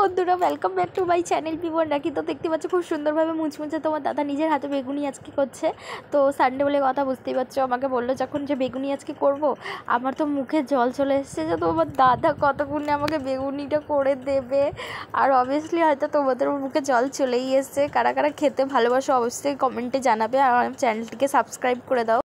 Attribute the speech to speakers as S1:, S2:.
S1: বন্ধুরা welcome back to my channel বিমন রাখি তো দেখতে পাচ্ছ খুব সুন্দরভাবে মুচমুচে তোমার দাদা নিজের হাতে বেগুনি আজকে করছে তো সানডে বলে কথা বুঝতেই পারছো আমাকে বললো যখন যে বেগুনি আজকে করব আমার তো মুখে জল চলে এসছে যে তোমার দাদা কতক্ষণে আমাকে বেগুনিটা করে দেবে আর অবভিয়াসলি হয়তো তোমাদের মুখে জল চলেই এসছে কারা কারা খেতে ভালোবাসো অবশ্যই কমেন্টে জানাবে আর চ্যানেলটিকে সাবস্ক্রাইব করে দাও